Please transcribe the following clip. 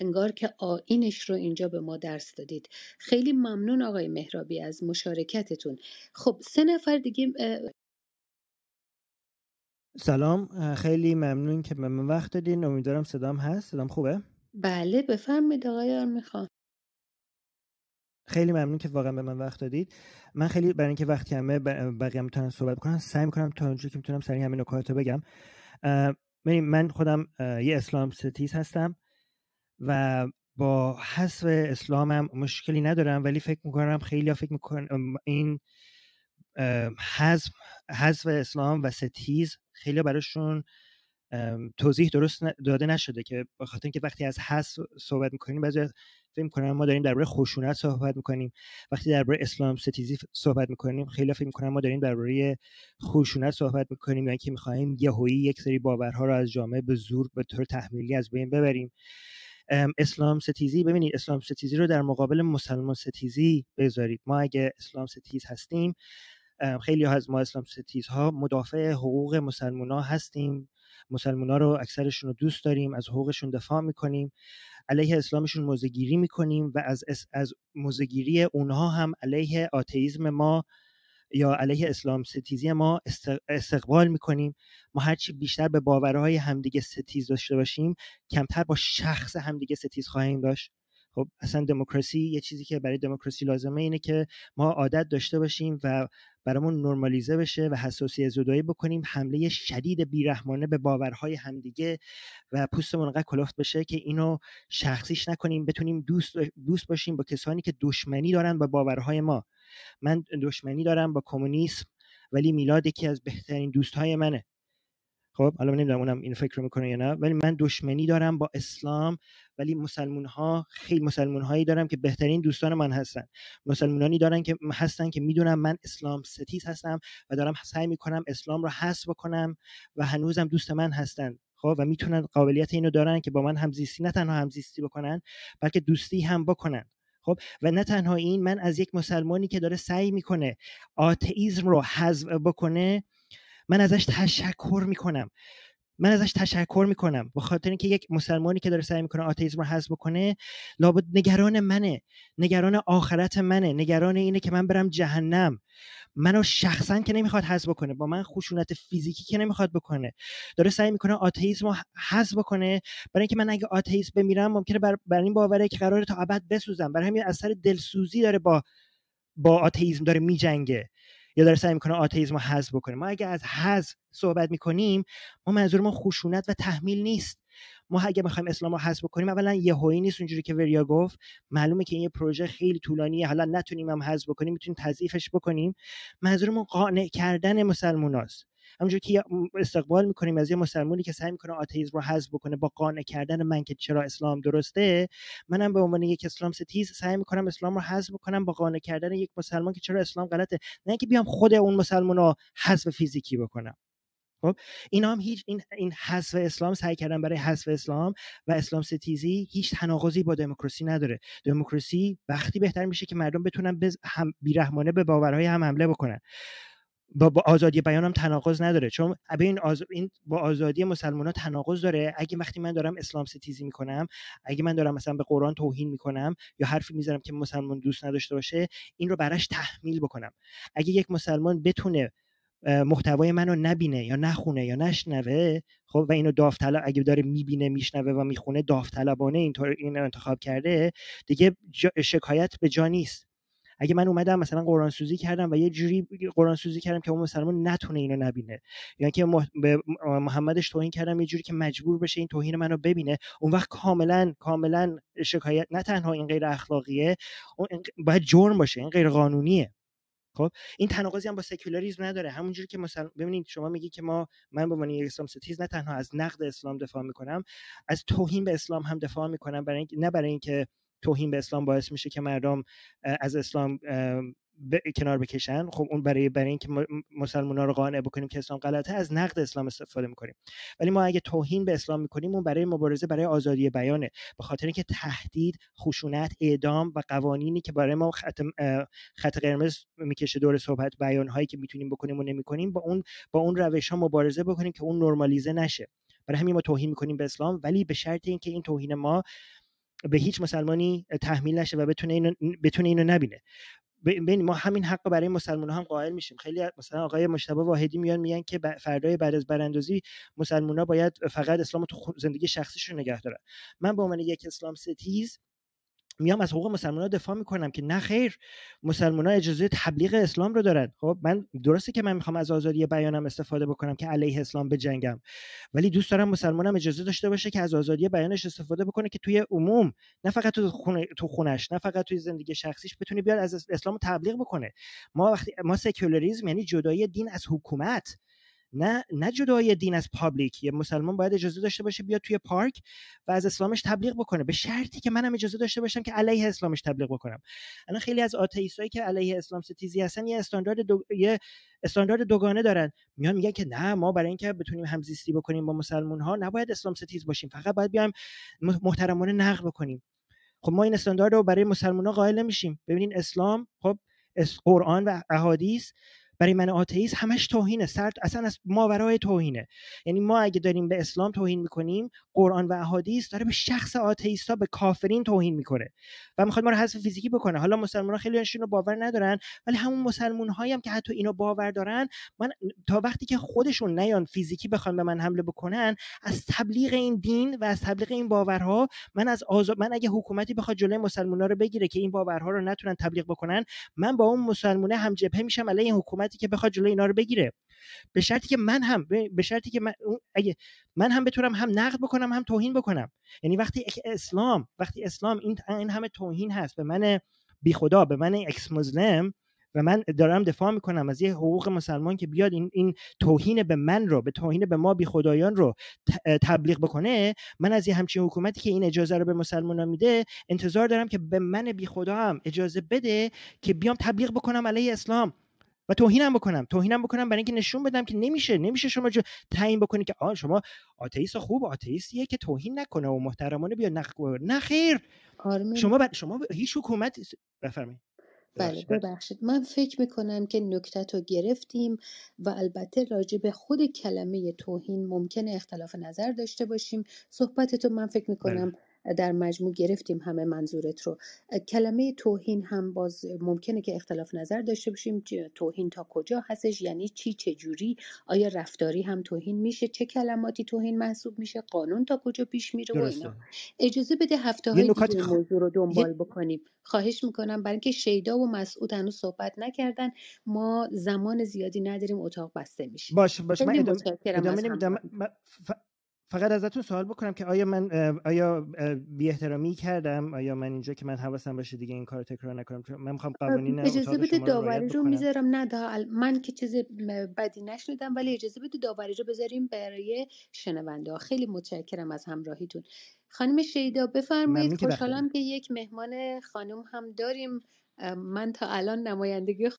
انگار که آینش رو اینجا به ما درس دادید خیلی ممنون آقای مهرابی از مشارکتتون خب سه نفر دیگه سلام خیلی ممنون که به من وقت دادین امیدوارم صدام هست صدام خوبه بله بفرمایید آقای میخوام خیلی ممنون که واقعا به من وقت دادید من خیلی برای اینکه وقتی همه بقیه میتونم صحبت کنم سعی میکنم تا اونجوری که میتونم سریع همین نکات رو بگم من خودم یه اسلام ستیز هستم و با حذف اسلام هم مشکلی ندارم ولی فکر میکنم خیلی ها فکر میکنم این حذف اسلام و ستیز خیلی براشون توضیح درست داده نشده که بخاطر اینکه وقتی از حذف صحبت میکنیم بعضی فکر میکنم ما داریم درباره خشونت صحبت میکنیم وقتی درباره اسلام ستیزی صحبت میکنیم خیلی فکر میکنم ما داریم درباره خشونت صحبت میکنیم یعنی که میخواهیم یهویی یک سری باورها رو از جامعه به زور به طور تحمیلی از بین ببریم اسلام ستیزی ببینید اسلام ستیزی رو در مقابل مسلمان ستیزی بذارید ما اگه اسلام ستیز هستیم خیلی ها از ما اسلام ستیز ها مدافع حقوق مسلمان هستیم مسلمان ها رو اکثرشون رو دوست داریم از حقوقشون دفاع میکنیم علیه اسلامشون موزگیری میکنیم و از, از موزگیری اونها هم علیه آتیزم ما یا علیه اسلام ستیزی ما استقبال میکنیم ما هرچی بیشتر به باورهای همدیگه ستیز داشته باشیم کمتر با شخص همدیگه ستیز خواهیم داشت خب اصلا دموکراسی یه چیزی که برای دموکراسی لازمه اینه که ما عادت داشته باشیم و برامون نرمالیزه بشه و حساسی زدایی بکنیم حمله شدید بیرحمانه به باورهای همدیگه و پوستمون انقدر کلفت بشه که اینو شخصیش نکنیم بتونیم دوست دوست باشیم با کسانی که دشمنی دارن با باورهای ما من دشمنی دارم با کمونیسم ولی میلاد یکی از بهترین دوستهای منه خب الان نمیدونم اونم این فکر میکنه یا نه ولی من دشمنی دارم با اسلام ولی مسلمون ها خیلی مسلمون هایی دارم که بهترین دوستان من هستن مسلمونانی دارن که هستن که میدونم من اسلام ستیز هستم و دارم سعی میکنم اسلام رو حس بکنم و هنوزم دوست من هستن خب و میتونن قابلیت اینو دارن که با من همزیستی نه تنها همزیستی بکنن بلکه دوستی هم بکنن خب و نه تنها این من از یک مسلمانی که داره سعی میکنه آتئیزم رو حذف بکنه من ازش تشکر میکنم من ازش تشکر میکنم به خاطر اینکه یک مسلمانی که داره سعی میکنه آتیزم رو حذف بکنه لابد نگران منه نگران آخرت منه نگران اینه که من برم جهنم منو شخصا که نمیخواد حذف بکنه با من خشونت فیزیکی که نمیخواد بکنه داره سعی میکنه آتئیسم رو حذف بکنه برای اینکه من اگه آتیزم بمیرم ممکنه بر, بر این باوره که قرار تا ابد بسوزم برای همین اثر دلسوزی داره با با آتئیسم داره میجنگه یا داره سعی میکنه آتیزم رو حذف بکنه ما اگه از حذف صحبت میکنیم ما منظور ما خشونت و تحمیل نیست ما اگه میخوایم اسلام رو حذف بکنیم اولا یهویی نیست اونجوری که وریا گفت معلومه که این یه پروژه خیلی طولانیه حالا نتونیم هم حذف بکنیم میتونیم تضعیفش بکنیم منظور ما قانع کردن مسلموناست همونجور که استقبال میکنیم از یه مسلمونی که سعی میکنه آتیز رو حذف بکنه با قانع کردن من که چرا اسلام درسته منم به عنوان یک اسلام ستیز سعی میکنم اسلام رو حذف بکنم با قانع کردن یک مسلمان که چرا اسلام غلطه نه که بیام خود اون مسلمان رو حذف فیزیکی بکنم خب اینا هم هیچ این این حذف اسلام سعی کردن برای حذف اسلام و اسلام ستیزی هیچ تناقضی با دموکراسی نداره دموکراسی وقتی بهتر میشه که مردم بتونن بز بیرحمانه به باورهای هم حمله بکنن با, با آزادی هم تناقض نداره چون این, این با آزادی مسلمان ها تناقض داره اگه وقتی من دارم اسلام ستیزی میکنم اگه من دارم مثلا به قرآن توهین میکنم یا حرفی میزنم که مسلمان دوست نداشته باشه این رو براش تحمیل بکنم اگه یک مسلمان بتونه محتوای منو نبینه یا نخونه یا نشنوه خب و اینو داوطلب اگه داره میبینه میشنوه و میخونه داوطلبانه اینطور این انتخاب کرده دیگه شکایت به جا نیست اگه من اومدم مثلا قرآن سوزی کردم و یه جوری قرآن سوزی کردم که اون مسلمان نتونه اینو نبینه یا یعنی که به محمدش توهین کردم یه جوری که مجبور بشه این توهین منو ببینه اون وقت کاملا کاملا شکایت نه تنها این غیر اخلاقیه باید جرم باشه این غیر قانونیه خب این تناقضی هم با سکولاریسم نداره همونجوری که مثلا ببینید شما میگی که ما من به عنوان یک اسلام ستیز نه تنها از نقد اسلام دفاع میکنم از توهین به اسلام هم دفاع میکنم برای نه برای اینکه توهین به اسلام باعث میشه که مردم از اسلام کنار بکشن خب اون برای برای اینکه مسلمان رو قانع بکنیم که اسلام غلطه از نقد اسلام استفاده میکنیم ولی ما اگه توهین به اسلام میکنیم اون برای مبارزه برای آزادی بیانه به خاطر اینکه تهدید خشونت اعدام و قوانینی که برای ما خط, خط قرمز میکشه دور صحبت بیانهایی که میتونیم بکنیم و نمیکنیم با اون با اون روش ها مبارزه بکنیم که اون نرمالیزه نشه برای همین ما توهین میکنیم به اسلام ولی به شرط اینکه این توهین ما به هیچ مسلمانی تحمیل نشه و بتونه اینو بتونه اینو نبینه ببین ما همین حق برای مسلمان هم قائل میشیم خیلی مثلا آقای مشتبه واحدی میان میان که فردای بعد از براندازی مسلمان ها باید فقط اسلام تو زندگی شخصیشون نگه دارن من به عنوان یک اسلام ستیز میام از حقوق مسلمان ها دفاع میکنم که نه خیر مسلمان ها اجازه تبلیغ اسلام رو دارن خب من درسته که من میخوام از آزادی بیانم استفاده بکنم که علیه اسلام بجنگم ولی دوست دارم مسلمانم اجازه داشته باشه که از آزادی بیانش استفاده بکنه که توی عموم نه فقط تو تو خونش نه فقط توی زندگی شخصیش بتونه بیاد از اسلام تبلیغ بکنه ما وقتی ما سکولاریسم یعنی جدایی دین از حکومت نه نه جدای دین از پابلیک یه مسلمان باید اجازه داشته باشه بیاد توی پارک و از اسلامش تبلیغ بکنه به شرطی که منم اجازه داشته باشم که علیه اسلامش تبلیغ بکنم الان خیلی از آتئیستایی که علیه اسلام ستیزی هستن یه استاندارد دو... یه استاندارد دوگانه دارن میان میگن که نه ما برای اینکه بتونیم همزیستی بکنیم با مسلمون ها نباید اسلام ستیز باشیم فقط باید بیایم محترمانه نقد بکنیم خب ما این استاندارد رو برای مسلمان ها قائل نمیشیم ببینین اسلام خب قرآن و احادیث برای من آتئیست همش توهینه سرد اصلا از ماورای توهینه یعنی ما اگه داریم به اسلام توهین میکنیم قرآن و احادیث داره به شخص آتئیستا به کافرین توهین میکنه و میخواد ما رو حذف فیزیکی بکنه حالا ها خیلی انشون رو باور ندارن ولی همون مسلمون هایی هم که حتی اینو باور دارن من تا وقتی که خودشون نیان فیزیکی بخوان به من حمله بکنن از تبلیغ این دین و از تبلیغ این باورها من از من اگه حکومتی بخواد جلوی ها رو بگیره که این باورها رو نتونن تبلیغ بکنن من با اون مسلمونه هم جبهه میشم علیه حکومت که بخواد جلوی اینا رو بگیره به شرطی که من هم به شرطی که من اگه من هم بتونم هم نقد بکنم هم توهین بکنم یعنی وقتی اسلام وقتی اسلام این این همه توهین هست به من بی خدا به من اکس مسلم و من دارم دفاع میکنم از یه حقوق مسلمان که بیاد این, این توهین به من رو به توهین به ما بی خدایان رو تبلیغ بکنه من از یه همچین حکومتی که این اجازه رو به مسلمان میده انتظار دارم که به من بی خدا هم اجازه بده که بیام تبلیغ بکنم علیه اسلام و توهینم بکنم توهینم بکنم برای اینکه نشون بدم که نمیشه نمیشه شما جو تعیین بکنی که آ شما آتئیست خوب آتئیستیه که توهین نکنه و محترمانه بیا نخ نخیر. آره، شما شما هیچ حکومت بفرمایید بله ببخشید من فکر میکنم که نکته رو گرفتیم و البته راجع به خود کلمه توهین ممکنه اختلاف نظر داشته باشیم صحبت تو من فکر بله. میکنم در مجموع گرفتیم همه منظورت رو کلمه توهین هم باز ممکنه که اختلاف نظر داشته باشیم توهین تا کجا هستش یعنی چی چه جوری آیا رفتاری هم توهین میشه چه کلماتی توهین محسوب میشه قانون تا کجا پیش میره و اینا اجازه بده هفته های دیگه موضوع رو دنبال بکنیم خواهش میکنم برای اینکه شیدا و مسعود هنوز صحبت نکردن ما زمان زیادی نداریم اتاق بسته میشه باش باش من فقط ازتون سوال بکنم که آیا من آیا بی احترامی کردم آیا من اینجا که من حواسم باشه دیگه این کار تکرار نکنم من میخوام خب، قوانین اجازه بده داوری رو, میذارم نه من که چیز بدی نشنیدم ولی اجازه بده داوری رو بذاریم برای شنونده خیلی متشکرم از همراهیتون خانم شیدا بفرمایید خوشحالم که یک مهمان خانم هم داریم من تا الان نمایندگی